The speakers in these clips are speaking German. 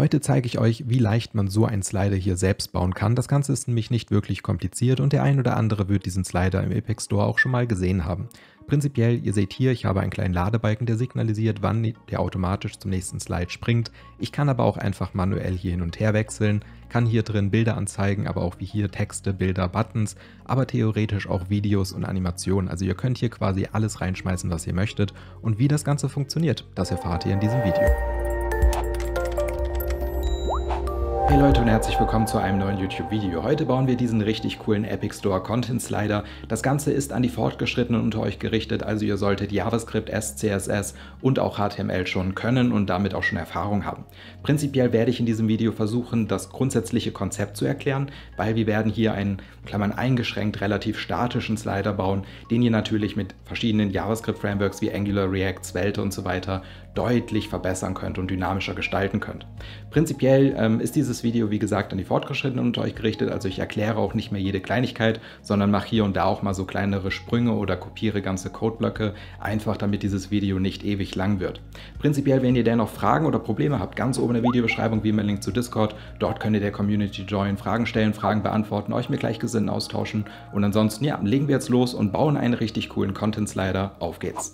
Heute zeige ich euch, wie leicht man so einen Slider hier selbst bauen kann. Das Ganze ist nämlich nicht wirklich kompliziert und der ein oder andere wird diesen Slider im Apex Store auch schon mal gesehen haben. Prinzipiell, ihr seht hier, ich habe einen kleinen Ladebalken, der signalisiert, wann der automatisch zum nächsten Slide springt. Ich kann aber auch einfach manuell hier hin und her wechseln, kann hier drin Bilder anzeigen, aber auch wie hier Texte, Bilder, Buttons, aber theoretisch auch Videos und Animationen. Also ihr könnt hier quasi alles reinschmeißen, was ihr möchtet und wie das Ganze funktioniert, das erfahrt ihr in diesem Video. Hey Leute und herzlich willkommen zu einem neuen YouTube-Video. Heute bauen wir diesen richtig coolen Epic Store Content Slider. Das Ganze ist an die Fortgeschrittenen unter euch gerichtet, also ihr solltet JavaScript, SCSS und auch HTML schon können und damit auch schon Erfahrung haben. Prinzipiell werde ich in diesem Video versuchen, das grundsätzliche Konzept zu erklären, weil wir werden hier einen, Klammern eingeschränkt, relativ statischen Slider bauen, den ihr natürlich mit verschiedenen JavaScript-Frameworks wie Angular, React, Svelte und so weiter deutlich verbessern könnt und dynamischer gestalten könnt. Prinzipiell ähm, ist dieses Video, wie gesagt, an die Fortgeschrittenen unter euch gerichtet, also ich erkläre auch nicht mehr jede Kleinigkeit, sondern mache hier und da auch mal so kleinere Sprünge oder kopiere ganze Codeblöcke, einfach damit dieses Video nicht ewig lang wird. Prinzipiell, wenn ihr dennoch Fragen oder Probleme habt, ganz oben in der Videobeschreibung wie immer Link zu Discord, dort könnt ihr der Community joinen, Fragen stellen, Fragen beantworten, euch mit Gleichgesinnten austauschen und ansonsten, ja, legen wir jetzt los und bauen einen richtig coolen Content-Slider. Auf geht's!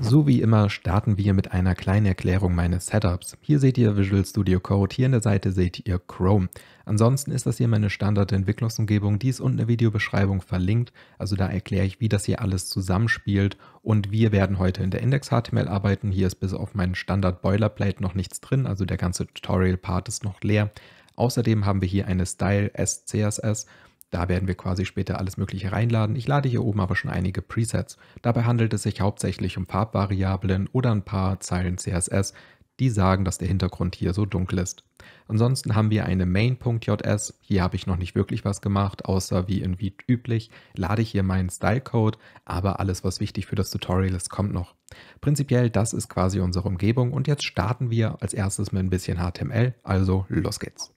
So wie immer starten wir mit einer kleinen Erklärung meines Setups. Hier seht ihr Visual Studio Code, hier an der Seite seht ihr Chrome. Ansonsten ist das hier meine Standard-Entwicklungsumgebung, die ist unten in der Videobeschreibung verlinkt. Also da erkläre ich, wie das hier alles zusammenspielt. Und wir werden heute in der Index-HTML arbeiten. Hier ist bis auf meinen Standard-Boilerplate noch nichts drin, also der ganze Tutorial-Part ist noch leer. Außerdem haben wir hier eine Style-SCSS da werden wir quasi später alles mögliche reinladen. Ich lade hier oben aber schon einige Presets. Dabei handelt es sich hauptsächlich um Farbvariablen oder ein paar Zeilen CSS, die sagen, dass der Hintergrund hier so dunkel ist. Ansonsten haben wir eine main.js. Hier habe ich noch nicht wirklich was gemacht, außer wie in Vite üblich lade ich hier meinen Stylecode, aber alles, was wichtig für das Tutorial ist, kommt noch. Prinzipiell, das ist quasi unsere Umgebung und jetzt starten wir als erstes mit ein bisschen HTML, also los geht's.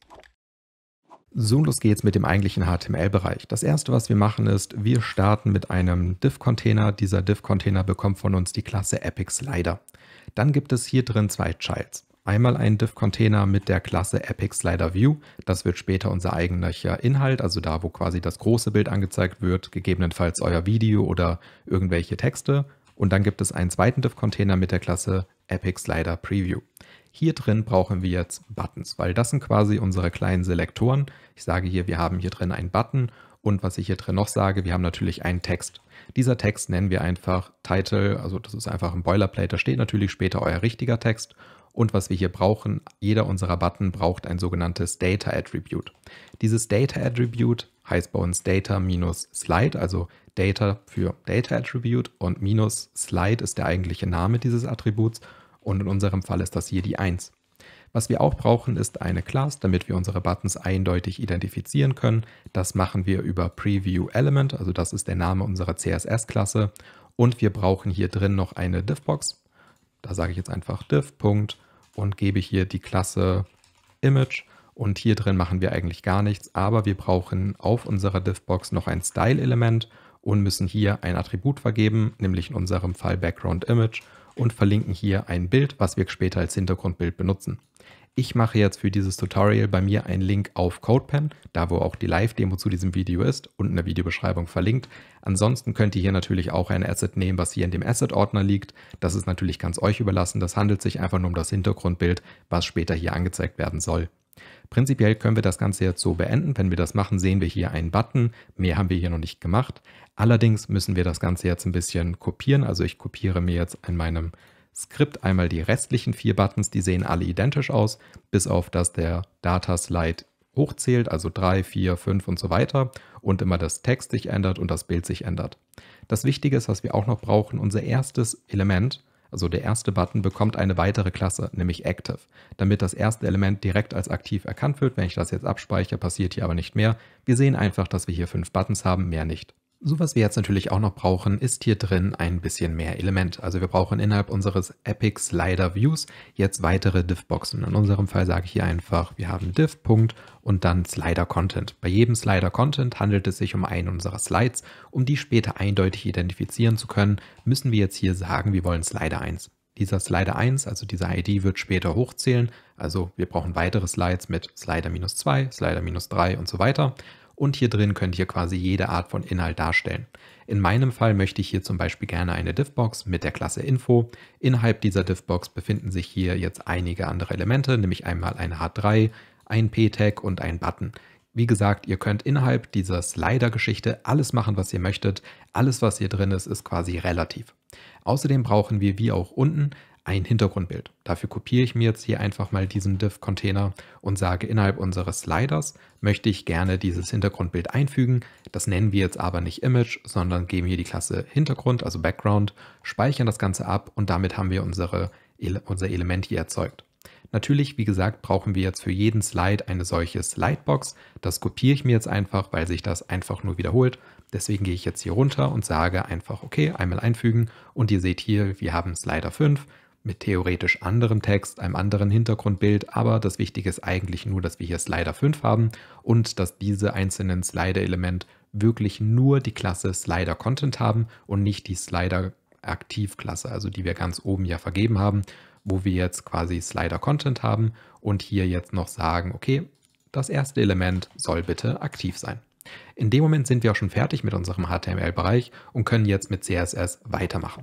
So, los geht's mit dem eigentlichen HTML-Bereich. Das erste, was wir machen, ist, wir starten mit einem Div-Container. Dieser Div-Container bekommt von uns die Klasse Epic Slider. Dann gibt es hier drin zwei Childs. Einmal einen Div-Container mit der Klasse Epic Slider View. Das wird später unser eigentlicher Inhalt, also da, wo quasi das große Bild angezeigt wird, gegebenenfalls euer Video oder irgendwelche Texte. Und dann gibt es einen zweiten Div-Container mit der Klasse Epic Slider Preview. Hier drin brauchen wir jetzt Buttons, weil das sind quasi unsere kleinen Selektoren. Ich sage hier, wir haben hier drin einen Button und was ich hier drin noch sage, wir haben natürlich einen Text. Dieser Text nennen wir einfach Title, also das ist einfach ein Boilerplate, da steht natürlich später euer richtiger Text. Und was wir hier brauchen, jeder unserer Button braucht ein sogenanntes Data Attribute. Dieses Data Attribute heißt bei uns Data minus Slide, also Data für Data Attribute und minus Slide ist der eigentliche Name dieses Attributs und in unserem Fall ist das hier die 1. Was wir auch brauchen, ist eine Class, damit wir unsere Buttons eindeutig identifizieren können. Das machen wir über Preview Element, also das ist der Name unserer CSS-Klasse. Und wir brauchen hier drin noch eine div Da sage ich jetzt einfach div. und gebe hier die Klasse Image. Und hier drin machen wir eigentlich gar nichts, aber wir brauchen auf unserer div noch ein Style-Element und müssen hier ein Attribut vergeben, nämlich in unserem Fall Background Image und verlinken hier ein Bild, was wir später als Hintergrundbild benutzen. Ich mache jetzt für dieses Tutorial bei mir einen Link auf CodePen, da wo auch die Live-Demo zu diesem Video ist und in der Videobeschreibung verlinkt. Ansonsten könnt ihr hier natürlich auch ein Asset nehmen, was hier in dem Asset-Ordner liegt. Das ist natürlich ganz euch überlassen. Das handelt sich einfach nur um das Hintergrundbild, was später hier angezeigt werden soll. Prinzipiell können wir das Ganze jetzt so beenden. Wenn wir das machen, sehen wir hier einen Button. Mehr haben wir hier noch nicht gemacht. Allerdings müssen wir das Ganze jetzt ein bisschen kopieren. Also ich kopiere mir jetzt in meinem Skript einmal die restlichen vier Buttons. Die sehen alle identisch aus, bis auf dass der Data Slide hochzählt, also 3, 4, 5 und so weiter und immer das Text sich ändert und das Bild sich ändert. Das Wichtige ist, was wir auch noch brauchen, unser erstes Element also der erste Button, bekommt eine weitere Klasse, nämlich Active. Damit das erste Element direkt als aktiv erkannt wird, wenn ich das jetzt abspeichere, passiert hier aber nicht mehr. Wir sehen einfach, dass wir hier fünf Buttons haben, mehr nicht. So was wir jetzt natürlich auch noch brauchen, ist hier drin ein bisschen mehr Element. Also wir brauchen innerhalb unseres Epic Slider Views jetzt weitere Div-Boxen. In unserem Fall sage ich hier einfach, wir haben Div, Punkt und dann Slider Content. Bei jedem Slider Content handelt es sich um einen unserer Slides. Um die später eindeutig identifizieren zu können, müssen wir jetzt hier sagen, wir wollen Slider 1. Dieser Slider 1, also diese ID, wird später hochzählen. Also wir brauchen weitere Slides mit Slider-2, Slider-3 und so weiter und hier drin könnt ihr quasi jede Art von Inhalt darstellen. In meinem Fall möchte ich hier zum Beispiel gerne eine Diffbox mit der Klasse Info. Innerhalb dieser Diffbox befinden sich hier jetzt einige andere Elemente, nämlich einmal ein H3, ein P-Tag und ein Button. Wie gesagt, ihr könnt innerhalb dieser Slider-Geschichte alles machen, was ihr möchtet. Alles, was hier drin ist, ist quasi relativ. Außerdem brauchen wir, wie auch unten, ein Hintergrundbild. Dafür kopiere ich mir jetzt hier einfach mal diesen Div-Container und sage innerhalb unseres Sliders möchte ich gerne dieses Hintergrundbild einfügen. Das nennen wir jetzt aber nicht Image, sondern geben hier die Klasse Hintergrund, also Background, speichern das Ganze ab und damit haben wir unsere, unser Element hier erzeugt. Natürlich, wie gesagt, brauchen wir jetzt für jeden Slide eine solche Slidebox. Das kopiere ich mir jetzt einfach, weil sich das einfach nur wiederholt. Deswegen gehe ich jetzt hier runter und sage einfach, okay, einmal einfügen. Und ihr seht hier, wir haben Slider 5 mit theoretisch anderem Text, einem anderen Hintergrundbild, aber das Wichtige ist eigentlich nur, dass wir hier Slider 5 haben und dass diese einzelnen Slider-Element wirklich nur die Klasse Slider Content haben und nicht die Slider Aktiv-Klasse, also die wir ganz oben ja vergeben haben, wo wir jetzt quasi Slider Content haben und hier jetzt noch sagen, okay, das erste Element soll bitte aktiv sein. In dem Moment sind wir auch schon fertig mit unserem HTML-Bereich und können jetzt mit CSS weitermachen.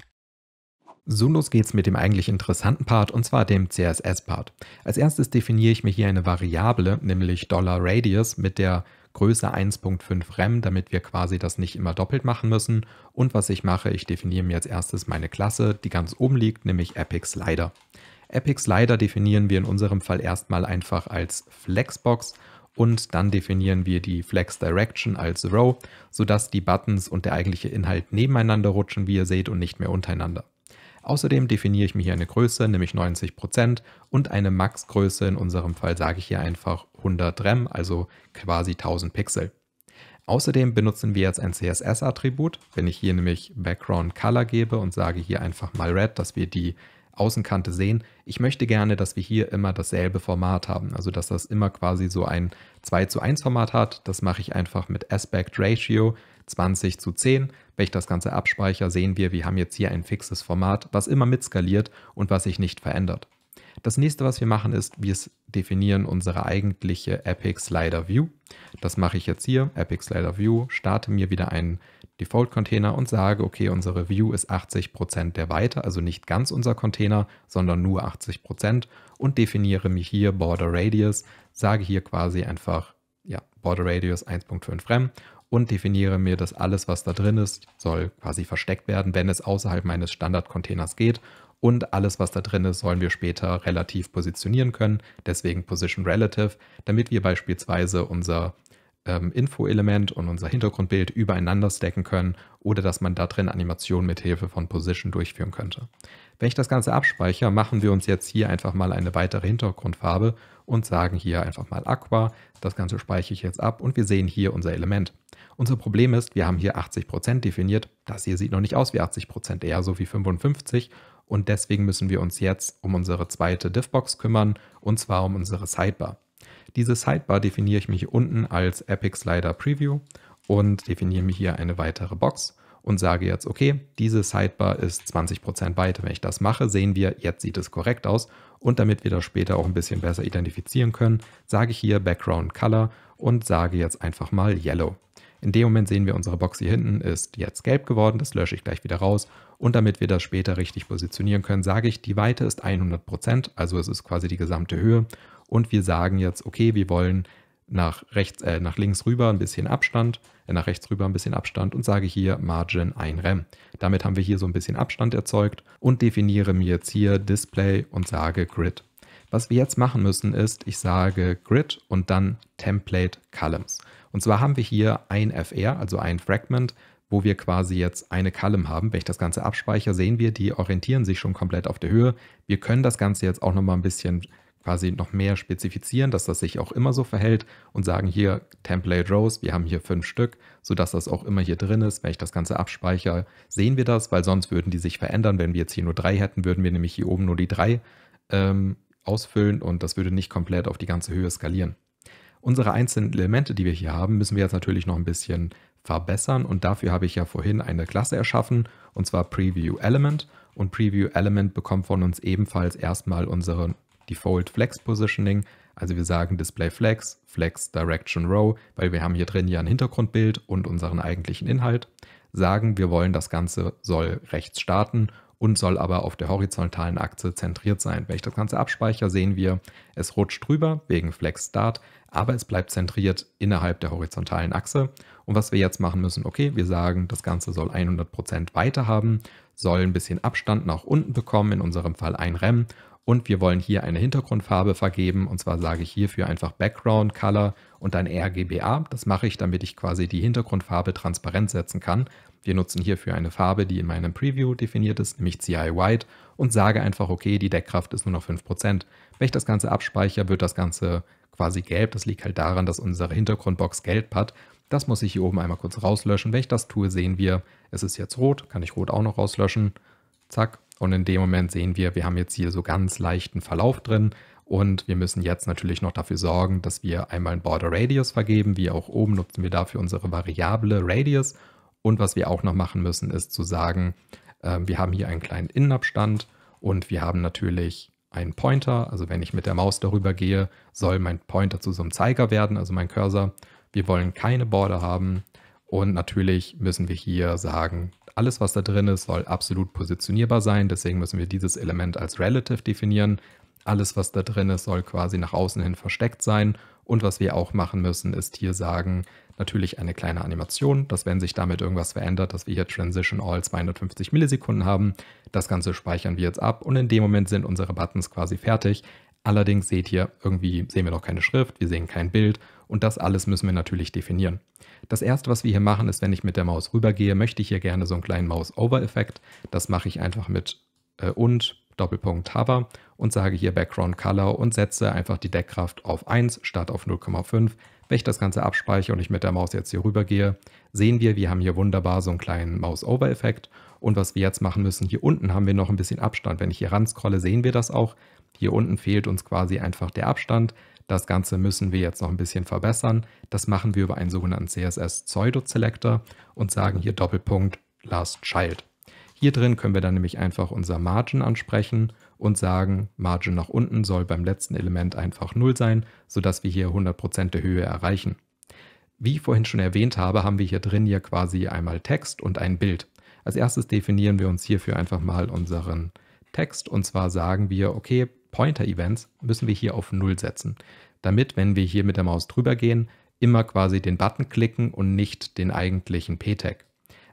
So los geht's mit dem eigentlich interessanten Part und zwar dem CSS-Part. Als erstes definiere ich mir hier eine Variable, nämlich $radius mit der Größe 1.5 rem, damit wir quasi das nicht immer doppelt machen müssen. Und was ich mache, ich definiere mir als erstes meine Klasse, die ganz oben liegt, nämlich Epic Slider. Epic Slider definieren wir in unserem Fall erstmal einfach als Flexbox und dann definieren wir die Flex Direction als Row, sodass die Buttons und der eigentliche Inhalt nebeneinander rutschen, wie ihr seht, und nicht mehr untereinander. Außerdem definiere ich mir hier eine Größe, nämlich 90% und eine Max-Größe, in unserem Fall sage ich hier einfach 100 REM, also quasi 1000 Pixel. Außerdem benutzen wir jetzt ein CSS-Attribut. Wenn ich hier nämlich Background Color gebe und sage hier einfach mal Red, dass wir die Außenkante sehen. Ich möchte gerne, dass wir hier immer dasselbe Format haben, also dass das immer quasi so ein 2 zu 1 Format hat. Das mache ich einfach mit Aspect Ratio. 20 zu 10. Wenn ich das Ganze abspeichere, sehen wir, wir haben jetzt hier ein fixes Format, was immer mitskaliert und was sich nicht verändert. Das nächste, was wir machen, ist, wir definieren unsere eigentliche Epic Slider View. Das mache ich jetzt hier, Epic Slider View, starte mir wieder einen Default Container und sage, okay, unsere View ist 80% der Weite, also nicht ganz unser Container, sondern nur 80% und definiere mir hier Border Radius, sage hier quasi einfach, ja, Border Radius 1.5 Rem und definiere mir, dass alles, was da drin ist, soll quasi versteckt werden, wenn es außerhalb meines Standardcontainers geht. Und alles, was da drin ist, sollen wir später relativ positionieren können. Deswegen Position Relative, damit wir beispielsweise unser ähm, Info-Element und unser Hintergrundbild übereinander stacken können oder dass man da drin Animationen mit Hilfe von Position durchführen könnte. Wenn ich das Ganze abspeichere, machen wir uns jetzt hier einfach mal eine weitere Hintergrundfarbe und sagen hier einfach mal Aqua. Das Ganze speichere ich jetzt ab und wir sehen hier unser Element. Unser Problem ist, wir haben hier 80% definiert. Das hier sieht noch nicht aus wie 80%, eher so wie 55% und deswegen müssen wir uns jetzt um unsere zweite Diffbox kümmern und zwar um unsere Sidebar. Diese Sidebar definiere ich mich unten als Epic Slider Preview und definiere mir hier eine weitere Box und sage jetzt, okay, diese Sidebar ist 20% weit. Wenn ich das mache, sehen wir, jetzt sieht es korrekt aus. Und damit wir das später auch ein bisschen besser identifizieren können, sage ich hier Background Color und sage jetzt einfach mal Yellow. In dem Moment sehen wir, unsere Box hier hinten ist jetzt gelb geworden, das lösche ich gleich wieder raus. Und damit wir das später richtig positionieren können, sage ich, die Weite ist 100%, also es ist quasi die gesamte Höhe. Und wir sagen jetzt, okay, wir wollen nach, rechts, äh, nach links rüber ein bisschen Abstand, äh, nach rechts rüber ein bisschen Abstand und sage hier Margin 1 Rem. Damit haben wir hier so ein bisschen Abstand erzeugt und definiere mir jetzt hier Display und sage Grid. Was wir jetzt machen müssen ist, ich sage Grid und dann Template Columns. Und zwar haben wir hier ein FR, also ein Fragment, wo wir quasi jetzt eine Column haben. Wenn ich das Ganze abspeichere, sehen wir, die orientieren sich schon komplett auf der Höhe. Wir können das Ganze jetzt auch nochmal ein bisschen quasi noch mehr spezifizieren, dass das sich auch immer so verhält und sagen hier Template Rows, wir haben hier fünf Stück, sodass das auch immer hier drin ist. Wenn ich das Ganze abspeichere, sehen wir das, weil sonst würden die sich verändern. Wenn wir jetzt hier nur drei hätten, würden wir nämlich hier oben nur die drei ähm, ausfüllen und das würde nicht komplett auf die ganze Höhe skalieren. Unsere einzelnen Elemente, die wir hier haben, müssen wir jetzt natürlich noch ein bisschen verbessern und dafür habe ich ja vorhin eine Klasse erschaffen und zwar Preview Element und Preview Element bekommt von uns ebenfalls erstmal unseren Default Flex Positioning. Also wir sagen Display Flex, Flex Direction Row, weil wir haben hier drin ja ein Hintergrundbild und unseren eigentlichen Inhalt. Sagen, wir wollen das Ganze soll rechts starten und soll aber auf der horizontalen Achse zentriert sein. Wenn ich das Ganze abspeichere, sehen wir, es rutscht drüber wegen Flex Start, aber es bleibt zentriert innerhalb der horizontalen Achse. Und was wir jetzt machen müssen, okay, wir sagen, das Ganze soll 100% weiter haben, soll ein bisschen Abstand nach unten bekommen, in unserem Fall ein Rem und wir wollen hier eine Hintergrundfarbe vergeben. Und zwar sage ich hierfür einfach Background Color und dann RGBA. Das mache ich, damit ich quasi die Hintergrundfarbe transparent setzen kann. Wir nutzen hierfür eine Farbe, die in meinem Preview definiert ist, nämlich CI White und sage einfach, okay, die Deckkraft ist nur noch 5%. Wenn ich das Ganze abspeichere, wird das Ganze quasi gelb. Das liegt halt daran, dass unsere Hintergrundbox gelb hat. Das muss ich hier oben einmal kurz rauslöschen. Wenn ich das tue, sehen wir, es ist jetzt rot, kann ich rot auch noch rauslöschen. Zack, und in dem Moment sehen wir, wir haben jetzt hier so ganz leichten Verlauf drin. Und wir müssen jetzt natürlich noch dafür sorgen, dass wir einmal einen Border Radius vergeben. Wie auch oben nutzen wir dafür unsere Variable Radius. Und was wir auch noch machen müssen, ist zu sagen, ähm, wir haben hier einen kleinen Innenabstand und wir haben natürlich einen Pointer. Also wenn ich mit der Maus darüber gehe, soll mein Pointer zu so einem Zeiger werden, also mein Cursor. Wir wollen keine Border haben. Und natürlich müssen wir hier sagen, alles, was da drin ist, soll absolut positionierbar sein. Deswegen müssen wir dieses Element als relative definieren. Alles, was da drin ist, soll quasi nach außen hin versteckt sein. Und was wir auch machen müssen, ist hier sagen, natürlich eine kleine Animation, dass wenn sich damit irgendwas verändert, dass wir hier Transition All 250 Millisekunden haben. Das Ganze speichern wir jetzt ab und in dem Moment sind unsere Buttons quasi fertig. Allerdings seht ihr, irgendwie sehen wir noch keine Schrift, wir sehen kein Bild und das alles müssen wir natürlich definieren. Das erste, was wir hier machen, ist, wenn ich mit der Maus rübergehe, möchte ich hier gerne so einen kleinen Mouse-Over-Effekt. Das mache ich einfach mit äh, und Doppelpunkt Hover und sage hier Background Color und setze einfach die Deckkraft auf 1 statt auf 0,5. Wenn ich das Ganze abspeichere und ich mit der Maus jetzt hier rübergehe, sehen wir, wir haben hier wunderbar so einen kleinen Mouse-Over-Effekt. Und was wir jetzt machen müssen, hier unten haben wir noch ein bisschen Abstand. Wenn ich hier ran scrolle, sehen wir das auch. Hier unten fehlt uns quasi einfach der Abstand. Das Ganze müssen wir jetzt noch ein bisschen verbessern. Das machen wir über einen sogenannten CSS Pseudo Selector und sagen hier Doppelpunkt Last Child. Hier drin können wir dann nämlich einfach unser Margin ansprechen und sagen, Margin nach unten soll beim letzten Element einfach 0 sein, sodass wir hier 100% der Höhe erreichen. Wie ich vorhin schon erwähnt habe, haben wir hier drin ja quasi einmal Text und ein Bild. Als erstes definieren wir uns hierfür einfach mal unseren Text und zwar sagen wir, okay, Pointer-Events müssen wir hier auf 0 setzen, damit, wenn wir hier mit der Maus drüber gehen, immer quasi den Button klicken und nicht den eigentlichen P-Tag.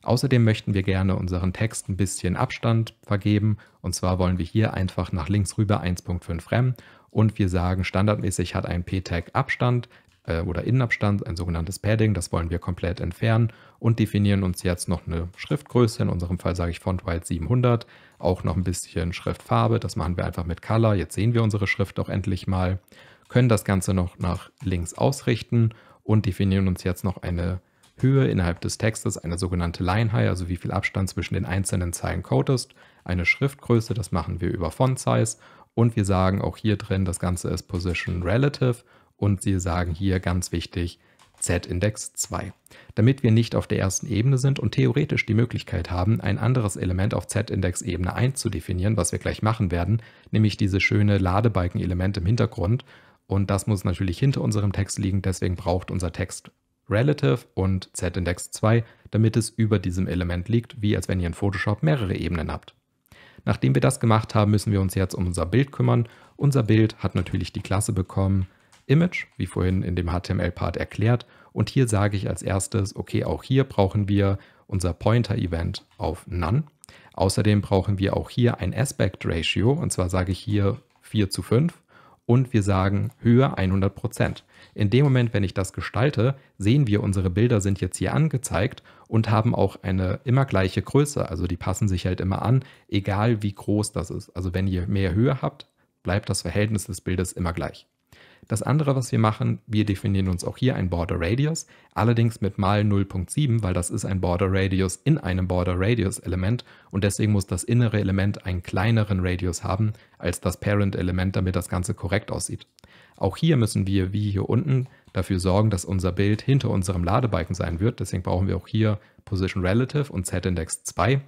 Außerdem möchten wir gerne unseren Text ein bisschen Abstand vergeben. Und zwar wollen wir hier einfach nach links rüber 1.5 rem und wir sagen standardmäßig hat ein P-Tag Abstand äh, oder Innenabstand, ein sogenanntes Padding, das wollen wir komplett entfernen und definieren uns jetzt noch eine Schriftgröße, in unserem Fall sage ich Font White 700, auch noch ein bisschen Schriftfarbe, das machen wir einfach mit Color, jetzt sehen wir unsere Schrift auch endlich mal, können das Ganze noch nach links ausrichten und definieren uns jetzt noch eine Höhe innerhalb des Textes, eine sogenannte Line High, also wie viel Abstand zwischen den einzelnen Zeilen Code ist, eine Schriftgröße, das machen wir über Font Size und wir sagen auch hier drin, das Ganze ist Position Relative und sie sagen hier ganz wichtig Z-Index 2, damit wir nicht auf der ersten Ebene sind und theoretisch die Möglichkeit haben, ein anderes Element auf Z-Index-Ebene 1 zu definieren, was wir gleich machen werden, nämlich dieses schöne Ladebalken-Element im Hintergrund. Und das muss natürlich hinter unserem Text liegen, deswegen braucht unser Text Relative und Z-Index 2, damit es über diesem Element liegt, wie als wenn ihr in Photoshop mehrere Ebenen habt. Nachdem wir das gemacht haben, müssen wir uns jetzt um unser Bild kümmern. Unser Bild hat natürlich die Klasse bekommen Image, wie vorhin in dem HTML-Part erklärt. Und hier sage ich als erstes, okay, auch hier brauchen wir unser Pointer-Event auf None. Außerdem brauchen wir auch hier ein Aspect Ratio, und zwar sage ich hier 4 zu 5 und wir sagen Höhe 100%. In dem Moment, wenn ich das gestalte, sehen wir, unsere Bilder sind jetzt hier angezeigt und haben auch eine immer gleiche Größe. Also die passen sich halt immer an, egal wie groß das ist. Also wenn ihr mehr Höhe habt, bleibt das Verhältnis des Bildes immer gleich. Das andere, was wir machen, wir definieren uns auch hier ein Border Radius, allerdings mit mal 0.7, weil das ist ein Border Radius in einem Border Radius Element und deswegen muss das innere Element einen kleineren Radius haben als das Parent Element, damit das Ganze korrekt aussieht. Auch hier müssen wir, wie hier unten, dafür sorgen, dass unser Bild hinter unserem Ladebalken sein wird. Deswegen brauchen wir auch hier Position Relative und Z-Index 2.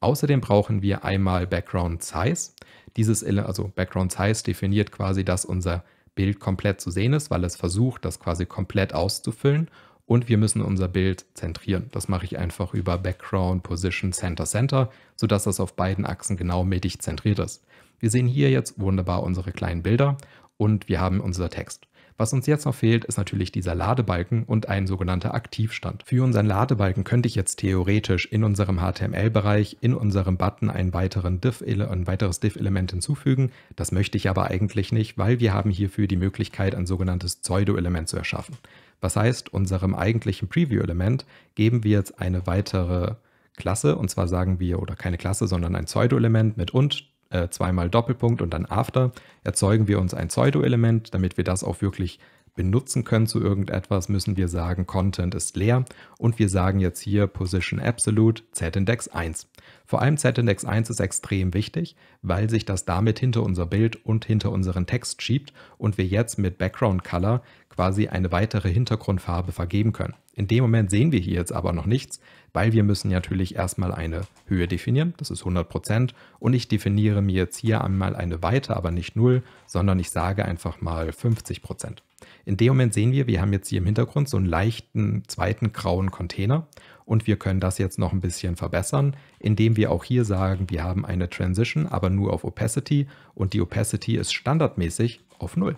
Außerdem brauchen wir einmal Background Size. Dieses, also Background Size definiert quasi, dass unser Bild komplett zu sehen ist, weil es versucht, das quasi komplett auszufüllen. Und wir müssen unser Bild zentrieren. Das mache ich einfach über Background, Position, Center, Center, sodass das auf beiden Achsen genau mittig zentriert ist. Wir sehen hier jetzt wunderbar unsere kleinen Bilder und wir haben unser Text. Was uns jetzt noch fehlt, ist natürlich dieser Ladebalken und ein sogenannter Aktivstand. Für unseren Ladebalken könnte ich jetzt theoretisch in unserem HTML-Bereich, in unserem Button einen weiteren Div, ein weiteres Div-Element hinzufügen. Das möchte ich aber eigentlich nicht, weil wir haben hierfür die Möglichkeit, ein sogenanntes Pseudo-Element zu erschaffen. Was heißt, unserem eigentlichen Preview-Element geben wir jetzt eine weitere Klasse und zwar sagen wir, oder keine Klasse, sondern ein Pseudo-Element mit und äh, zweimal Doppelpunkt und dann After, erzeugen wir uns ein Pseudo-Element, damit wir das auch wirklich benutzen können zu irgendetwas, müssen wir sagen, Content ist leer und wir sagen jetzt hier Position Absolute Z-Index 1. Vor allem Z-Index 1 ist extrem wichtig, weil sich das damit hinter unser Bild und hinter unseren Text schiebt und wir jetzt mit Background Color quasi eine weitere Hintergrundfarbe vergeben können. In dem Moment sehen wir hier jetzt aber noch nichts, weil wir müssen natürlich erstmal eine Höhe definieren, das ist 100% und ich definiere mir jetzt hier einmal eine Weite, aber nicht 0, sondern ich sage einfach mal 50%. In dem Moment sehen wir, wir haben jetzt hier im Hintergrund so einen leichten zweiten grauen Container und wir können das jetzt noch ein bisschen verbessern, indem wir auch hier sagen, wir haben eine Transition, aber nur auf Opacity und die Opacity ist standardmäßig auf 0.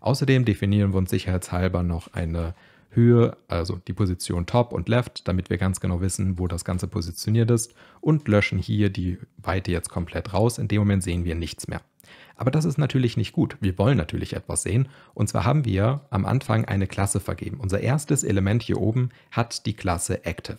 Außerdem definieren wir uns sicherheitshalber noch eine Höhe, also die Position Top und Left, damit wir ganz genau wissen, wo das Ganze positioniert ist und löschen hier die Weite jetzt komplett raus. In dem Moment sehen wir nichts mehr. Aber das ist natürlich nicht gut. Wir wollen natürlich etwas sehen. Und zwar haben wir am Anfang eine Klasse vergeben. Unser erstes Element hier oben hat die Klasse Active.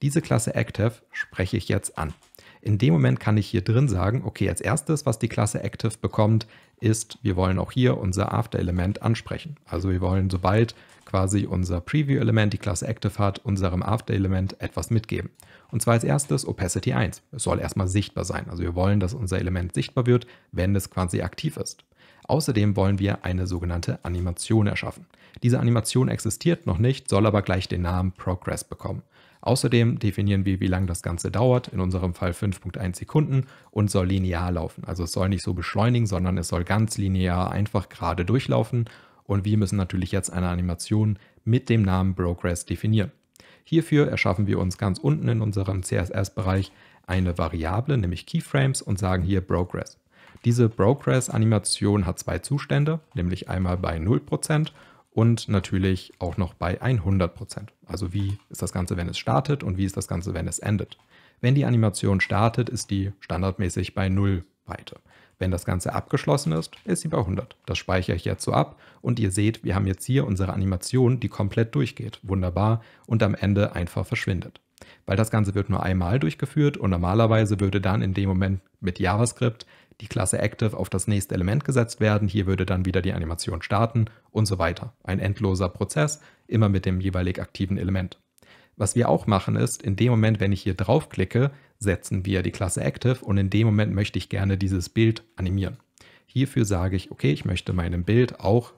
Diese Klasse Active spreche ich jetzt an. In dem Moment kann ich hier drin sagen, okay, als erstes, was die Klasse Active bekommt, ist, wir wollen auch hier unser After-Element ansprechen. Also wir wollen, sobald quasi unser Preview-Element, die Klasse Active hat, unserem After-Element etwas mitgeben. Und zwar als erstes Opacity 1. Es soll erstmal sichtbar sein. Also wir wollen, dass unser Element sichtbar wird, wenn es quasi aktiv ist. Außerdem wollen wir eine sogenannte Animation erschaffen. Diese Animation existiert noch nicht, soll aber gleich den Namen Progress bekommen. Außerdem definieren wir, wie lange das Ganze dauert, in unserem Fall 5.1 Sekunden und soll linear laufen. Also es soll nicht so beschleunigen, sondern es soll ganz linear einfach gerade durchlaufen und wir müssen natürlich jetzt eine Animation mit dem Namen Progress definieren. Hierfür erschaffen wir uns ganz unten in unserem CSS-Bereich eine Variable, nämlich Keyframes und sagen hier Progress. Diese Progress-Animation hat zwei Zustände, nämlich einmal bei 0% und natürlich auch noch bei 100%. Also wie ist das Ganze, wenn es startet und wie ist das Ganze, wenn es endet. Wenn die Animation startet, ist die standardmäßig bei 0 Weite. Wenn das Ganze abgeschlossen ist, ist sie bei 100. Das speichere ich jetzt so ab und ihr seht, wir haben jetzt hier unsere Animation, die komplett durchgeht. Wunderbar und am Ende einfach verschwindet. Weil das Ganze wird nur einmal durchgeführt und normalerweise würde dann in dem Moment mit JavaScript die Klasse Active auf das nächste Element gesetzt werden. Hier würde dann wieder die Animation starten und so weiter. Ein endloser Prozess, immer mit dem jeweilig aktiven Element. Was wir auch machen ist, in dem Moment, wenn ich hier draufklicke, setzen wir die Klasse Active und in dem Moment möchte ich gerne dieses Bild animieren. Hierfür sage ich, okay, ich möchte meinem Bild auch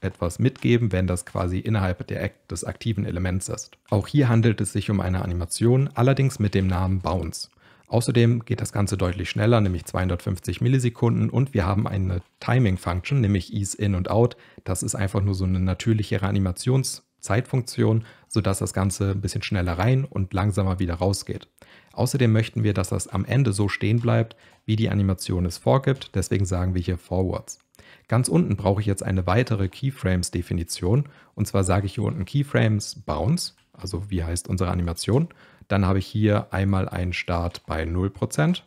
etwas mitgeben, wenn das quasi innerhalb des aktiven Elements ist. Auch hier handelt es sich um eine Animation, allerdings mit dem Namen Bounce. Außerdem geht das Ganze deutlich schneller, nämlich 250 Millisekunden und wir haben eine Timing-Function, nämlich Ease In und Out. Das ist einfach nur so eine natürlichere Animationszeitfunktion sodass das Ganze ein bisschen schneller rein und langsamer wieder rausgeht. Außerdem möchten wir, dass das am Ende so stehen bleibt, wie die Animation es vorgibt, deswegen sagen wir hier Forwards. Ganz unten brauche ich jetzt eine weitere Keyframes-Definition und zwar sage ich hier unten Keyframes Bounce, also wie heißt unsere Animation. Dann habe ich hier einmal einen Start bei 0%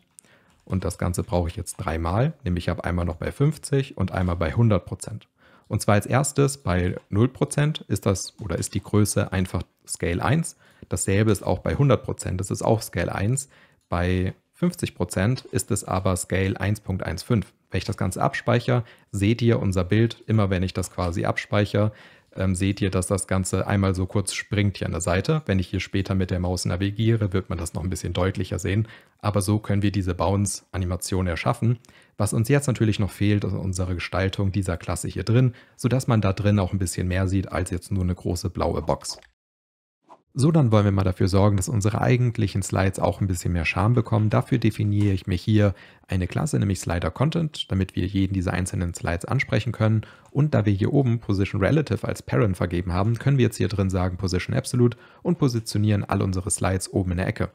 und das Ganze brauche ich jetzt dreimal, nämlich ich habe einmal noch bei 50 und einmal bei 100%. Und zwar als erstes bei 0% ist das oder ist die Größe einfach Scale 1. Dasselbe ist auch bei 100%, das ist auch Scale 1. Bei 50% ist es aber Scale 1.15. Wenn ich das Ganze abspeichere, seht ihr unser Bild immer, wenn ich das quasi abspeichere, ähm, seht ihr, dass das Ganze einmal so kurz springt hier an der Seite. Wenn ich hier später mit der Maus navigiere, wird man das noch ein bisschen deutlicher sehen. Aber so können wir diese Bounce-Animation erschaffen. Was uns jetzt natürlich noch fehlt, ist unsere Gestaltung dieser Klasse hier drin, sodass man da drin auch ein bisschen mehr sieht als jetzt nur eine große blaue Box. So, dann wollen wir mal dafür sorgen, dass unsere eigentlichen Slides auch ein bisschen mehr Charme bekommen. Dafür definiere ich mir hier eine Klasse, nämlich Slider Content, damit wir jeden dieser einzelnen Slides ansprechen können. Und da wir hier oben Position Relative als Parent vergeben haben, können wir jetzt hier drin sagen Position Absolute und positionieren all unsere Slides oben in der Ecke.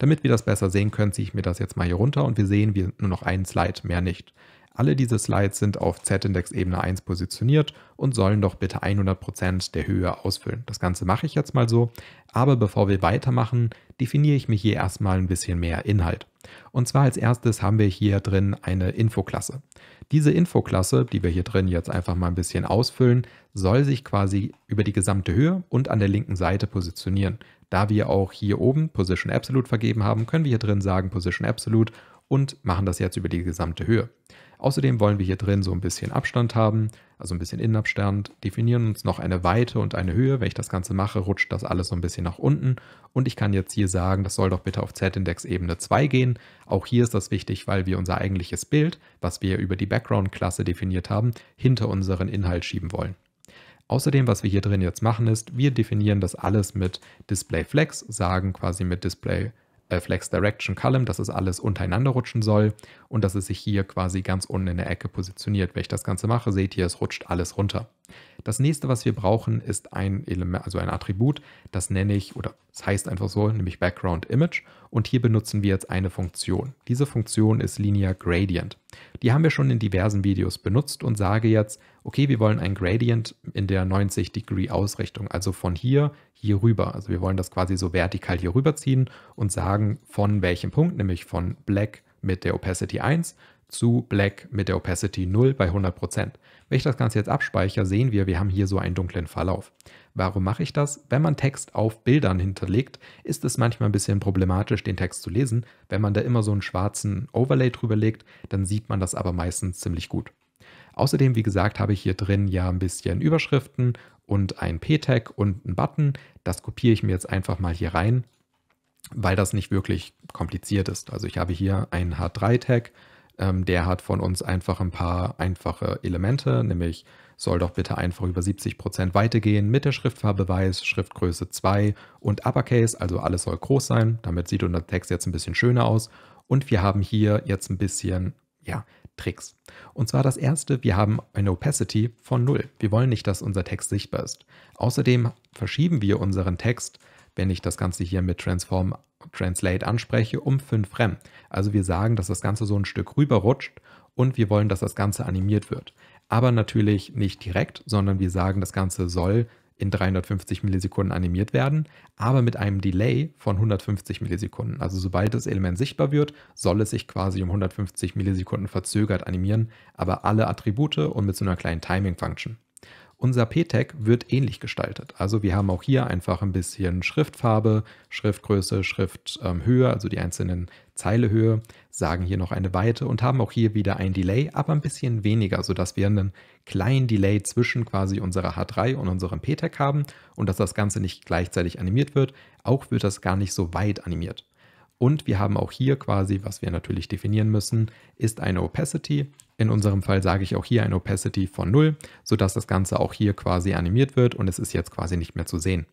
Damit wir das besser sehen können, ziehe ich mir das jetzt mal hier runter und wir sehen, wir nur noch einen Slide, mehr nicht. Alle diese Slides sind auf Z-Index-Ebene 1 positioniert und sollen doch bitte 100% der Höhe ausfüllen. Das Ganze mache ich jetzt mal so, aber bevor wir weitermachen, definiere ich mir hier erstmal ein bisschen mehr Inhalt. Und zwar als erstes haben wir hier drin eine Infoklasse. Diese Infoklasse, die wir hier drin jetzt einfach mal ein bisschen ausfüllen, soll sich quasi über die gesamte Höhe und an der linken Seite positionieren. Da wir auch hier oben Position Absolute vergeben haben, können wir hier drin sagen Position Absolute und machen das jetzt über die gesamte Höhe. Außerdem wollen wir hier drin so ein bisschen Abstand haben, also ein bisschen Innenabstand, definieren uns noch eine Weite und eine Höhe. Wenn ich das Ganze mache, rutscht das alles so ein bisschen nach unten. Und ich kann jetzt hier sagen, das soll doch bitte auf Z-Index-Ebene 2 gehen. Auch hier ist das wichtig, weil wir unser eigentliches Bild, was wir über die Background-Klasse definiert haben, hinter unseren Inhalt schieben wollen. Außerdem, was wir hier drin jetzt machen, ist, wir definieren das alles mit Display Flex, sagen quasi mit Display Flex äh, Flex Direction Column, dass es alles untereinander rutschen soll und dass es sich hier quasi ganz unten in der Ecke positioniert. Wenn ich das Ganze mache, seht ihr, es rutscht alles runter. Das nächste, was wir brauchen, ist ein Element, also ein Attribut, das nenne ich oder es das heißt einfach so, nämlich Background Image und hier benutzen wir jetzt eine Funktion. Diese Funktion ist Linear Gradient. Die haben wir schon in diversen Videos benutzt und sage jetzt, okay, wir wollen ein Gradient in der 90 Degree Ausrichtung, also von hier hier rüber. Also wir wollen das quasi so vertikal hier rüberziehen und sagen, von welchem Punkt, nämlich von Black mit der Opacity 1 zu Black mit der Opacity 0 bei 100%. Wenn ich das Ganze jetzt abspeichere, sehen wir, wir haben hier so einen dunklen Verlauf. Warum mache ich das? Wenn man Text auf Bildern hinterlegt, ist es manchmal ein bisschen problematisch, den Text zu lesen. Wenn man da immer so einen schwarzen Overlay drüber legt, dann sieht man das aber meistens ziemlich gut. Außerdem, wie gesagt, habe ich hier drin ja ein bisschen Überschriften und ein P-Tag und einen Button. Das kopiere ich mir jetzt einfach mal hier rein, weil das nicht wirklich kompliziert ist. Also ich habe hier einen H3-Tag, ähm, der hat von uns einfach ein paar einfache Elemente, nämlich soll doch bitte einfach über 70% Weite gehen mit der Schriftfarbe weiß, Schriftgröße 2 und Uppercase, also alles soll groß sein. Damit sieht unser Text jetzt ein bisschen schöner aus. Und wir haben hier jetzt ein bisschen, ja, Tricks. Und zwar das erste, wir haben eine Opacity von 0. Wir wollen nicht, dass unser Text sichtbar ist. Außerdem verschieben wir unseren Text, wenn ich das Ganze hier mit Transform Translate anspreche, um 5 Rem. Also wir sagen, dass das Ganze so ein Stück rüberrutscht und wir wollen, dass das Ganze animiert wird. Aber natürlich nicht direkt, sondern wir sagen, das Ganze soll in 350 Millisekunden animiert werden, aber mit einem Delay von 150 Millisekunden. Also sobald das Element sichtbar wird, soll es sich quasi um 150 Millisekunden verzögert animieren, aber alle Attribute und mit so einer kleinen Timing-Function. Unser P-Tag wird ähnlich gestaltet. Also wir haben auch hier einfach ein bisschen Schriftfarbe, Schriftgröße, Schrifthöhe, also die einzelnen Zeilehöhe, sagen hier noch eine Weite und haben auch hier wieder ein Delay, aber ein bisschen weniger, sodass wir einen kleinen Delay zwischen quasi unserer H3 und unserem P-Tag haben und dass das Ganze nicht gleichzeitig animiert wird. Auch wird das gar nicht so weit animiert. Und wir haben auch hier quasi, was wir natürlich definieren müssen, ist eine Opacity. In unserem Fall sage ich auch hier eine Opacity von 0, sodass das Ganze auch hier quasi animiert wird und es ist jetzt quasi nicht mehr zu sehen.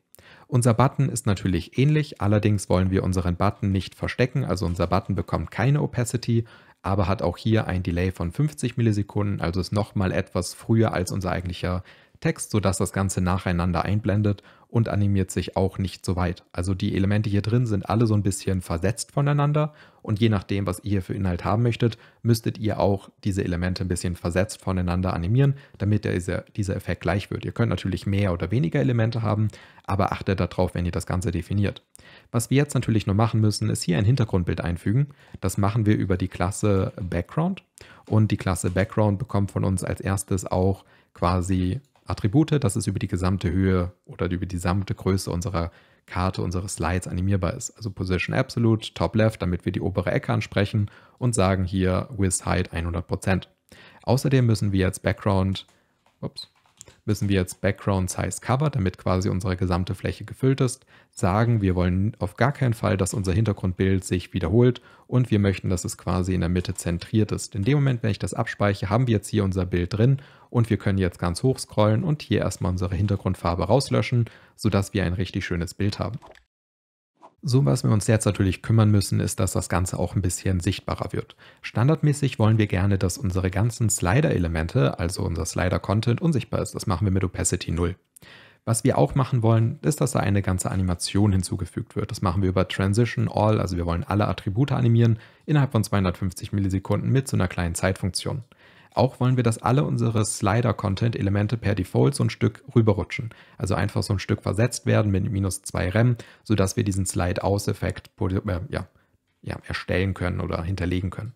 Unser Button ist natürlich ähnlich, allerdings wollen wir unseren Button nicht verstecken, also unser Button bekommt keine Opacity, aber hat auch hier ein Delay von 50 Millisekunden, also ist nochmal etwas früher als unser eigentlicher Text, sodass das Ganze nacheinander einblendet und animiert sich auch nicht so weit. Also die Elemente hier drin sind alle so ein bisschen versetzt voneinander und je nachdem, was ihr für Inhalt haben möchtet, müsstet ihr auch diese Elemente ein bisschen versetzt voneinander animieren, damit dieser, dieser Effekt gleich wird. Ihr könnt natürlich mehr oder weniger Elemente haben, aber achtet darauf, wenn ihr das Ganze definiert. Was wir jetzt natürlich nur machen müssen, ist hier ein Hintergrundbild einfügen. Das machen wir über die Klasse Background und die Klasse Background bekommt von uns als erstes auch quasi Attribute, dass es über die gesamte Höhe oder über die gesamte Größe unserer Karte, unseres Slides animierbar ist. Also Position Absolute, Top Left, damit wir die obere Ecke ansprechen und sagen hier With Height 100%. Außerdem müssen wir jetzt Background, ups, müssen wir jetzt Background Size Cover, damit quasi unsere gesamte Fläche gefüllt ist, sagen, wir wollen auf gar keinen Fall, dass unser Hintergrundbild sich wiederholt und wir möchten, dass es quasi in der Mitte zentriert ist. In dem Moment, wenn ich das abspeichere, haben wir jetzt hier unser Bild drin und wir können jetzt ganz hoch scrollen und hier erstmal unsere Hintergrundfarbe rauslöschen, sodass wir ein richtig schönes Bild haben. So was wir uns jetzt natürlich kümmern müssen, ist, dass das Ganze auch ein bisschen sichtbarer wird. Standardmäßig wollen wir gerne, dass unsere ganzen Slider-Elemente, also unser Slider-Content, unsichtbar ist. Das machen wir mit Opacity 0. Was wir auch machen wollen, ist, dass da eine ganze Animation hinzugefügt wird. Das machen wir über Transition All, also wir wollen alle Attribute animieren, innerhalb von 250 Millisekunden mit so einer kleinen Zeitfunktion. Auch wollen wir, dass alle unsere Slider-Content-Elemente per Default so ein Stück rüberrutschen. Also einfach so ein Stück versetzt werden mit minus 2 Rem, sodass wir diesen Slide-Aus-Effekt äh, ja, ja, erstellen können oder hinterlegen können.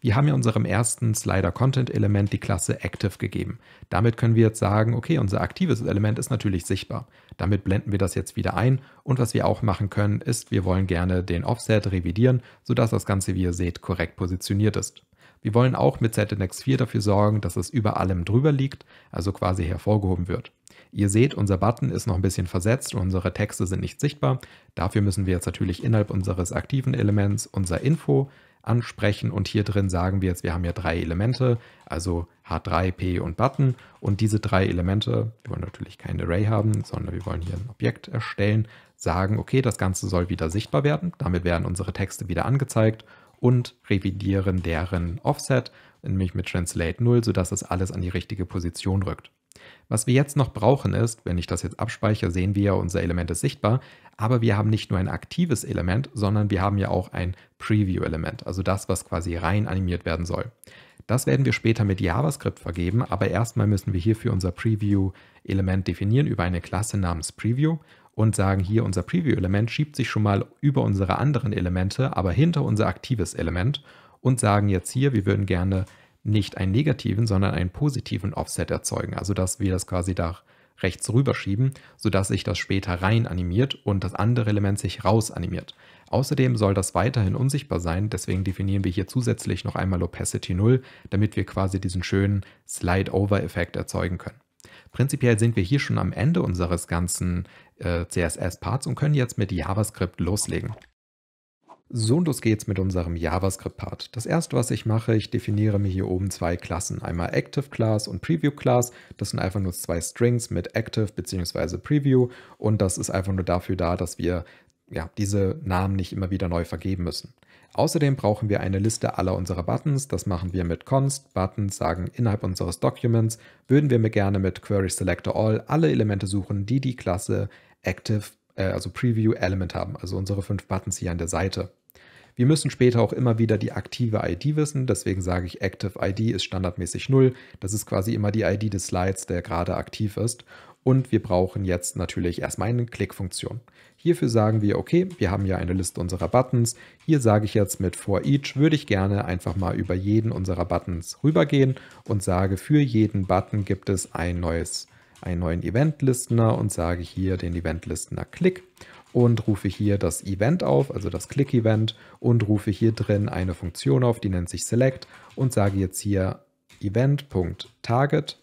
Wir haben ja unserem ersten Slider-Content-Element die Klasse Active gegeben. Damit können wir jetzt sagen, okay, unser aktives Element ist natürlich sichtbar. Damit blenden wir das jetzt wieder ein und was wir auch machen können, ist, wir wollen gerne den Offset revidieren, sodass das Ganze, wie ihr seht, korrekt positioniert ist. Wir wollen auch mit ZNX 4 dafür sorgen, dass es über allem drüber liegt, also quasi hervorgehoben wird. Ihr seht, unser Button ist noch ein bisschen versetzt und unsere Texte sind nicht sichtbar. Dafür müssen wir jetzt natürlich innerhalb unseres aktiven Elements unser Info ansprechen und hier drin sagen wir jetzt, wir haben ja drei Elemente, also H3, P und Button und diese drei Elemente, wir wollen natürlich kein Array haben, sondern wir wollen hier ein Objekt erstellen, sagen, okay, das Ganze soll wieder sichtbar werden, damit werden unsere Texte wieder angezeigt und revidieren deren Offset, nämlich mit Translate 0, sodass es alles an die richtige Position rückt. Was wir jetzt noch brauchen ist, wenn ich das jetzt abspeichere, sehen wir, unser Element ist sichtbar, aber wir haben nicht nur ein aktives Element, sondern wir haben ja auch ein Preview-Element, also das, was quasi rein animiert werden soll. Das werden wir später mit JavaScript vergeben, aber erstmal müssen wir hierfür unser Preview-Element definieren über eine Klasse namens Preview und sagen, hier unser Preview-Element schiebt sich schon mal über unsere anderen Elemente, aber hinter unser aktives Element und sagen jetzt hier, wir würden gerne nicht einen negativen, sondern einen positiven Offset erzeugen. Also dass wir das quasi da rechts rüberschieben, sodass sich das später rein animiert und das andere Element sich raus animiert. Außerdem soll das weiterhin unsichtbar sein, deswegen definieren wir hier zusätzlich noch einmal Opacity 0, damit wir quasi diesen schönen Slide-Over-Effekt erzeugen können. Prinzipiell sind wir hier schon am Ende unseres ganzen äh, CSS-Parts und können jetzt mit JavaScript loslegen. So und los geht's mit unserem JavaScript-Part. Das erste, was ich mache, ich definiere mir hier oben zwei Klassen. Einmal Active Class und Preview Class. Das sind einfach nur zwei Strings mit Active bzw. Preview und das ist einfach nur dafür da, dass wir ja, diese Namen nicht immer wieder neu vergeben müssen. Außerdem brauchen wir eine Liste aller unserer Buttons. Das machen wir mit const Buttons, sagen innerhalb unseres Documents würden wir mir gerne mit Query Selector All alle Elemente suchen, die die Klasse Active, äh, also Preview Element haben, also unsere fünf Buttons hier an der Seite. Wir müssen später auch immer wieder die aktive ID wissen, deswegen sage ich Active ID ist standardmäßig 0. Das ist quasi immer die ID des Slides, der gerade aktiv ist. Und wir brauchen jetzt natürlich erstmal eine Klickfunktion. Hierfür sagen wir, okay, wir haben ja eine Liste unserer Buttons. Hier sage ich jetzt mit for each würde ich gerne einfach mal über jeden unserer Buttons rübergehen und sage, für jeden Button gibt es ein neues, einen neuen Event-Listener und sage hier den Event-Listener Click und rufe hier das Event auf, also das Click-Event und rufe hier drin eine Funktion auf, die nennt sich Select und sage jetzt hier Event.target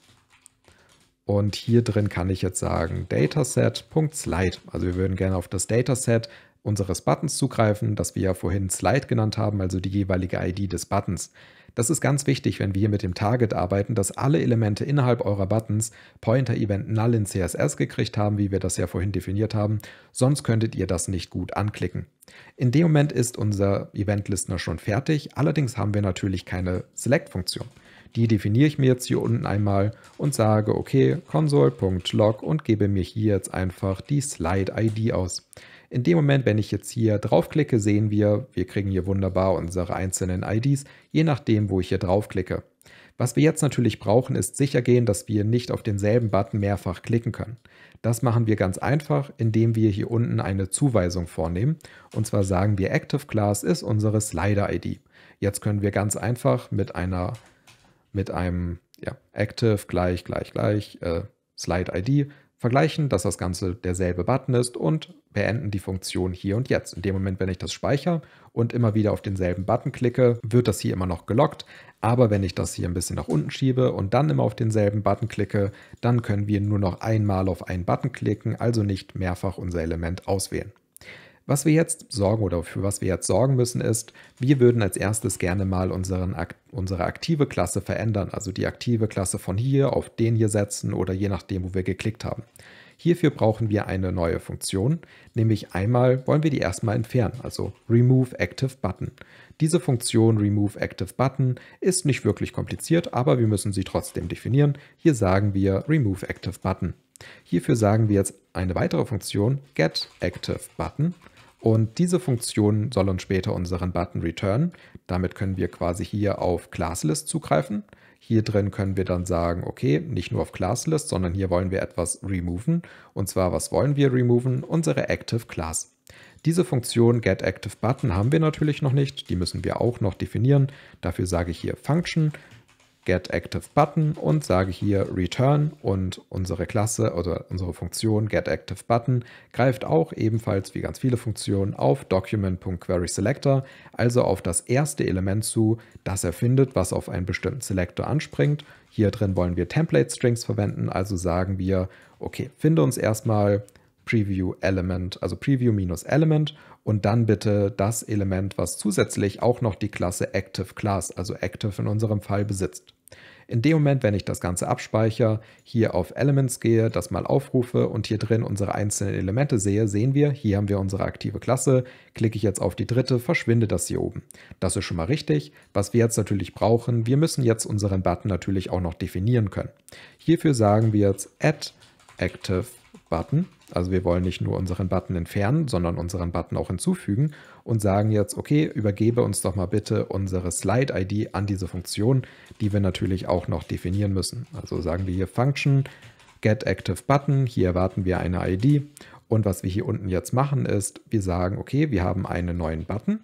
und hier drin kann ich jetzt sagen Dataset.slide. Also wir würden gerne auf das Dataset unseres Buttons zugreifen, das wir ja vorhin Slide genannt haben, also die jeweilige ID des Buttons. Das ist ganz wichtig, wenn wir hier mit dem Target arbeiten, dass alle Elemente innerhalb eurer Buttons Pointer Event Null in CSS gekriegt haben, wie wir das ja vorhin definiert haben, sonst könntet ihr das nicht gut anklicken. In dem Moment ist unser Event Listener schon fertig, allerdings haben wir natürlich keine Select-Funktion. Die definiere ich mir jetzt hier unten einmal und sage, okay, console.log und gebe mir hier jetzt einfach die Slide-ID aus. In dem Moment, wenn ich jetzt hier draufklicke, sehen wir, wir kriegen hier wunderbar unsere einzelnen IDs, je nachdem, wo ich hier draufklicke. Was wir jetzt natürlich brauchen, ist sichergehen, dass wir nicht auf denselben Button mehrfach klicken können. Das machen wir ganz einfach, indem wir hier unten eine Zuweisung vornehmen. Und zwar sagen wir Active Class ist unsere Slider-ID. Jetzt können wir ganz einfach mit einer mit einem ja, Active gleich, gleich, gleich äh, Slide ID vergleichen, dass das Ganze derselbe Button ist und beenden die Funktion hier und jetzt. In dem Moment, wenn ich das speichere und immer wieder auf denselben Button klicke, wird das hier immer noch gelockt. Aber wenn ich das hier ein bisschen nach unten schiebe und dann immer auf denselben Button klicke, dann können wir nur noch einmal auf einen Button klicken, also nicht mehrfach unser Element auswählen. Was wir jetzt sorgen oder für was wir jetzt sorgen müssen ist, wir würden als erstes gerne mal unseren, unsere aktive Klasse verändern, also die aktive Klasse von hier auf den hier setzen oder je nachdem, wo wir geklickt haben. Hierfür brauchen wir eine neue Funktion, nämlich einmal wollen wir die erstmal entfernen, also Remove Active Button. Diese Funktion Remove Active Button ist nicht wirklich kompliziert, aber wir müssen sie trotzdem definieren. Hier sagen wir Remove Active Button. Hierfür sagen wir jetzt eine weitere Funktion getActiveButton, und diese Funktion soll uns später unseren Button return. Damit können wir quasi hier auf ClassList zugreifen. Hier drin können wir dann sagen, okay, nicht nur auf ClassList, sondern hier wollen wir etwas removen. Und zwar, was wollen wir removen? Unsere Active Class. Diese Funktion getActiveButton haben wir natürlich noch nicht. Die müssen wir auch noch definieren. Dafür sage ich hier Function getActiveButton und sage hier Return und unsere Klasse oder unsere Funktion getActiveButton greift auch ebenfalls wie ganz viele Funktionen auf Document.QuerySelector, also auf das erste Element zu, das er findet, was auf einen bestimmten Selector anspringt. Hier drin wollen wir Template-Strings verwenden, also sagen wir, okay, finde uns erstmal Preview Element, also Preview minus Element und dann bitte das Element, was zusätzlich auch noch die Klasse Active Class, also Active in unserem Fall, besitzt. In dem Moment, wenn ich das Ganze abspeichere, hier auf Elements gehe, das mal aufrufe und hier drin unsere einzelnen Elemente sehe, sehen wir, hier haben wir unsere aktive Klasse. Klicke ich jetzt auf die dritte, verschwindet das hier oben. Das ist schon mal richtig. Was wir jetzt natürlich brauchen, wir müssen jetzt unseren Button natürlich auch noch definieren können. Hierfür sagen wir jetzt Add Active Button. Also wir wollen nicht nur unseren Button entfernen, sondern unseren Button auch hinzufügen und sagen jetzt, okay, übergebe uns doch mal bitte unsere Slide-ID an diese Funktion, die wir natürlich auch noch definieren müssen. Also sagen wir hier Function getActiveButton, hier erwarten wir eine ID und was wir hier unten jetzt machen, ist, wir sagen, okay, wir haben einen neuen Button.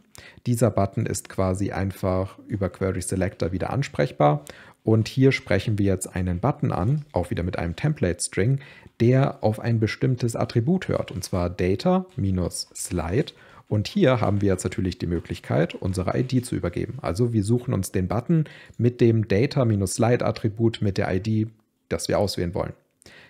Dieser Button ist quasi einfach über Query Selector wieder ansprechbar. Und hier sprechen wir jetzt einen Button an, auch wieder mit einem Template-String, der auf ein bestimmtes Attribut hört, und zwar Data-Slide. Und hier haben wir jetzt natürlich die Möglichkeit, unsere ID zu übergeben. Also wir suchen uns den Button mit dem Data-Slide-Attribut mit der ID, das wir auswählen wollen.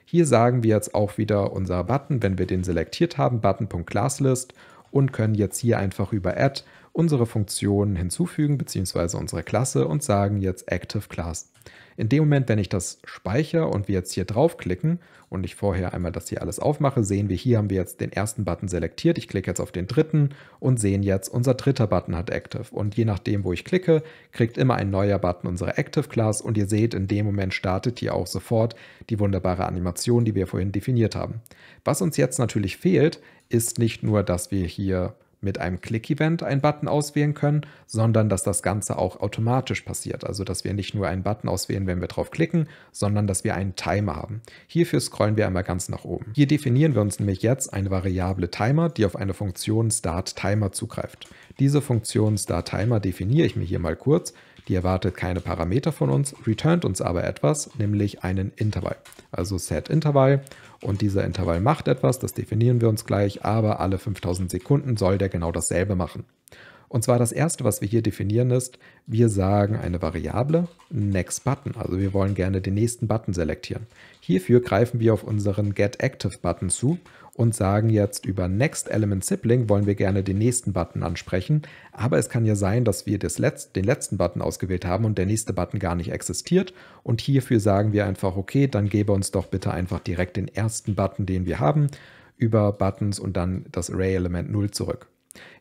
Hier sagen wir jetzt auch wieder unser Button, wenn wir den selektiert haben, button.classlist und können jetzt hier einfach über Add unsere Funktion hinzufügen bzw. unsere Klasse und sagen jetzt Active Class. In dem Moment, wenn ich das speichere und wir jetzt hier draufklicken und ich vorher einmal das hier alles aufmache, sehen wir, hier haben wir jetzt den ersten Button selektiert. Ich klicke jetzt auf den dritten und sehen jetzt, unser dritter Button hat Active. Und je nachdem, wo ich klicke, kriegt immer ein neuer Button unsere Active Class. Und ihr seht, in dem Moment startet hier auch sofort die wunderbare Animation, die wir vorhin definiert haben. Was uns jetzt natürlich fehlt, ist nicht nur, dass wir hier mit einem Click-Event einen Button auswählen können, sondern dass das Ganze auch automatisch passiert. Also dass wir nicht nur einen Button auswählen, wenn wir drauf klicken, sondern dass wir einen Timer haben. Hierfür scrollen wir einmal ganz nach oben. Hier definieren wir uns nämlich jetzt eine Variable Timer, die auf eine Funktion StartTimer zugreift. Diese Funktion StartTimer definiere ich mir hier mal kurz. Die erwartet keine Parameter von uns, returnt uns aber etwas, nämlich einen Intervall, Also setIntervall. und dieser Intervall macht etwas, das definieren wir uns gleich, aber alle 5000 Sekunden soll der genau dasselbe machen. Und zwar das erste, was wir hier definieren, ist, wir sagen eine Variable nextButton, Also wir wollen gerne den nächsten Button selektieren. Hierfür greifen wir auf unseren getActiveButton active Button zu und sagen jetzt über Next Element Sibling wollen wir gerne den nächsten Button ansprechen. Aber es kann ja sein, dass wir das Letz den letzten Button ausgewählt haben und der nächste Button gar nicht existiert. Und hierfür sagen wir einfach, okay, dann gebe uns doch bitte einfach direkt den ersten Button, den wir haben, über Buttons und dann das Array-Element 0 zurück.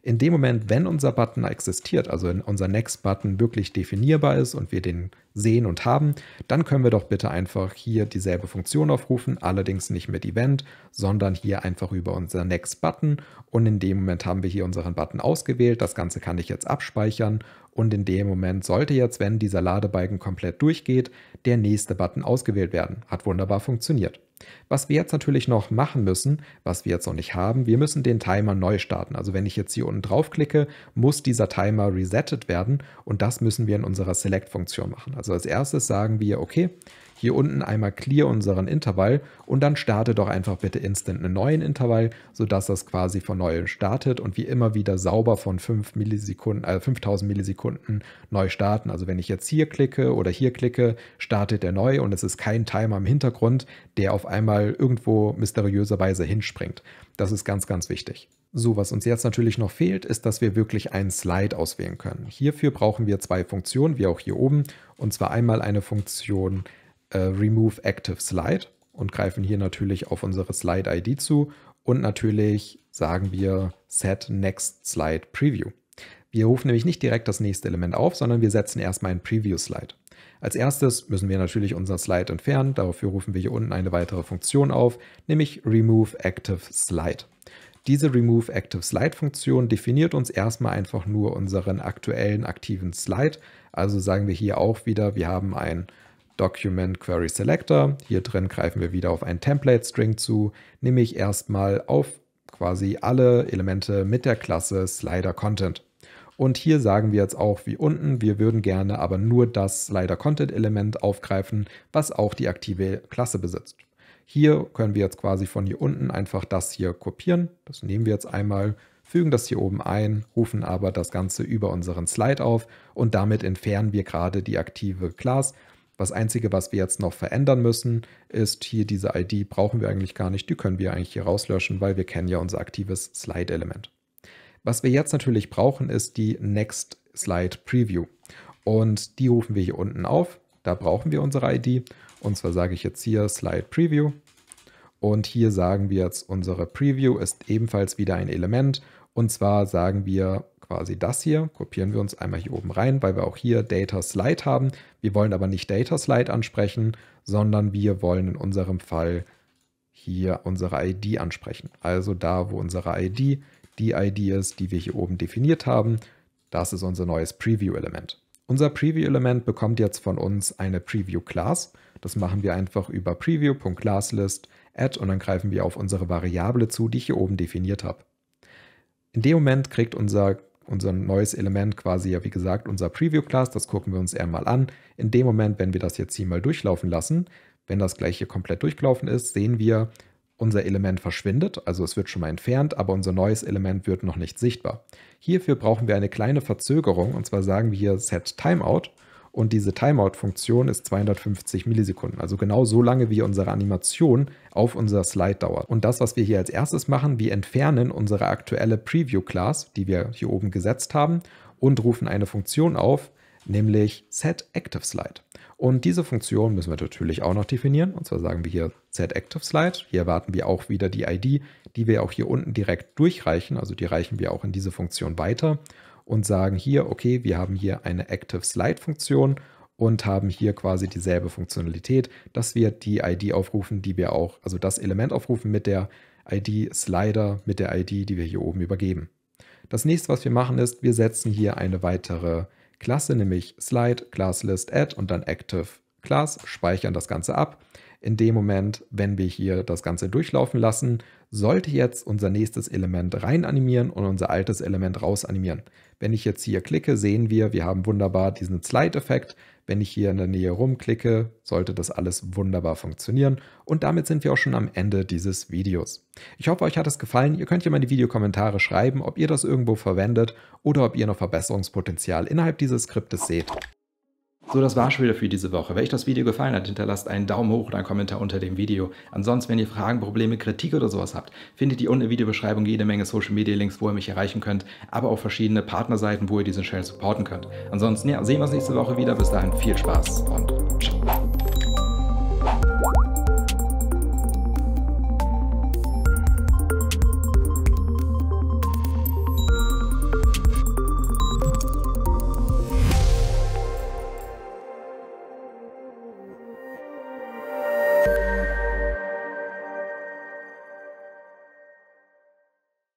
In dem Moment, wenn unser Button existiert, also unser Next-Button wirklich definierbar ist und wir den sehen und haben, dann können wir doch bitte einfach hier dieselbe Funktion aufrufen, allerdings nicht mit Event, sondern hier einfach über unser Next-Button. Und in dem Moment haben wir hier unseren Button ausgewählt. Das Ganze kann ich jetzt abspeichern und in dem Moment sollte jetzt, wenn dieser Ladebalken komplett durchgeht, der nächste Button ausgewählt werden. Hat wunderbar funktioniert. Was wir jetzt natürlich noch machen müssen, was wir jetzt noch nicht haben, wir müssen den Timer neu starten. Also wenn ich jetzt hier unten drauf klicke, muss dieser Timer resettet werden und das müssen wir in unserer Select-Funktion machen. Also als erstes sagen wir, okay, hier unten einmal clear unseren Intervall und dann starte doch einfach bitte instant einen neuen Intervall, sodass das quasi von neu startet und wir immer wieder sauber von 5 Millisekunden, äh, 5000 Millisekunden neu starten. Also wenn ich jetzt hier klicke oder hier klicke, startet er neu und es ist kein Timer im Hintergrund, der auf einmal irgendwo mysteriöserweise hinspringt. Das ist ganz, ganz wichtig. So, was uns jetzt natürlich noch fehlt, ist, dass wir wirklich einen Slide auswählen können. Hierfür brauchen wir zwei Funktionen, wie auch hier oben, und zwar einmal eine Funktion äh, Remove Active Slide und greifen hier natürlich auf unsere Slide-ID zu und natürlich sagen wir Set Next Slide Preview. Wir rufen nämlich nicht direkt das nächste Element auf, sondern wir setzen erstmal ein Preview-Slide. Als erstes müssen wir natürlich unser Slide entfernen. Dafür rufen wir hier unten eine weitere Funktion auf, nämlich Remove Active Slide. Diese Remove Active Slide Funktion definiert uns erstmal einfach nur unseren aktuellen aktiven Slide. Also sagen wir hier auch wieder, wir haben ein Document Query Selector. Hier drin greifen wir wieder auf einen Template String zu, nämlich erstmal auf quasi alle Elemente mit der Klasse Slider Content. Und hier sagen wir jetzt auch wie unten, wir würden gerne aber nur das Slider Content Element aufgreifen, was auch die aktive Klasse besitzt. Hier können wir jetzt quasi von hier unten einfach das hier kopieren. Das nehmen wir jetzt einmal, fügen das hier oben ein, rufen aber das Ganze über unseren Slide auf und damit entfernen wir gerade die aktive Class das Einzige, was wir jetzt noch verändern müssen, ist hier diese ID brauchen wir eigentlich gar nicht. Die können wir eigentlich hier rauslöschen, weil wir kennen ja unser aktives Slide-Element. Was wir jetzt natürlich brauchen, ist die Next Slide Preview. Und die rufen wir hier unten auf. Da brauchen wir unsere ID. Und zwar sage ich jetzt hier Slide Preview. Und hier sagen wir jetzt, unsere Preview ist ebenfalls wieder ein Element. Und zwar sagen wir quasi das hier, kopieren wir uns einmal hier oben rein, weil wir auch hier Data Slide haben. Wir wollen aber nicht Data Slide ansprechen, sondern wir wollen in unserem Fall hier unsere ID ansprechen. Also da, wo unsere ID die ID ist, die wir hier oben definiert haben, das ist unser neues Preview-Element. Unser Preview-Element bekommt jetzt von uns eine Preview-Class. Das machen wir einfach über preview.classlist add und dann greifen wir auf unsere Variable zu, die ich hier oben definiert habe. In dem Moment kriegt unser unser neues Element quasi ja wie gesagt unser Preview Class, das gucken wir uns eher mal an. In dem Moment, wenn wir das jetzt hier mal durchlaufen lassen, wenn das gleiche komplett durchgelaufen ist, sehen wir, unser Element verschwindet, also es wird schon mal entfernt, aber unser neues Element wird noch nicht sichtbar. Hierfür brauchen wir eine kleine Verzögerung und zwar sagen wir hier Set Timeout und diese Timeout-Funktion ist 250 Millisekunden, also genau so lange, wie unsere Animation auf unser Slide dauert. Und das, was wir hier als erstes machen, wir entfernen unsere aktuelle Preview-Class, die wir hier oben gesetzt haben, und rufen eine Funktion auf, nämlich setActiveSlide. Und diese Funktion müssen wir natürlich auch noch definieren. Und zwar sagen wir hier setActiveSlide. Hier erwarten wir auch wieder die ID, die wir auch hier unten direkt durchreichen. Also die reichen wir auch in diese Funktion weiter und sagen hier, okay, wir haben hier eine Active Slide-Funktion und haben hier quasi dieselbe Funktionalität, dass wir die ID aufrufen, die wir auch, also das Element aufrufen mit der ID Slider, mit der ID, die wir hier oben übergeben. Das nächste, was wir machen, ist, wir setzen hier eine weitere Klasse, nämlich Slide, ClassList, Add und dann Active Class, speichern das Ganze ab. In dem Moment, wenn wir hier das Ganze durchlaufen lassen, sollte jetzt unser nächstes Element rein animieren und unser altes Element raus animieren. Wenn ich jetzt hier klicke, sehen wir, wir haben wunderbar diesen Slide-Effekt. Wenn ich hier in der Nähe rumklicke, sollte das alles wunderbar funktionieren. Und damit sind wir auch schon am Ende dieses Videos. Ich hoffe, euch hat es gefallen. Ihr könnt ja mal in die Videokommentare schreiben, ob ihr das irgendwo verwendet oder ob ihr noch Verbesserungspotenzial innerhalb dieses Skriptes seht. So, das war schon wieder für diese Woche. Wenn euch das Video gefallen hat, hinterlasst einen Daumen hoch oder einen Kommentar unter dem Video. Ansonsten, wenn ihr Fragen, Probleme, Kritik oder sowas habt, findet ihr unten in der Videobeschreibung jede Menge Social Media Links, wo ihr mich erreichen könnt, aber auch verschiedene Partnerseiten, wo ihr diesen Channel supporten könnt. Ansonsten, ja, sehen wir uns nächste Woche wieder. Bis dahin, viel Spaß und ciao.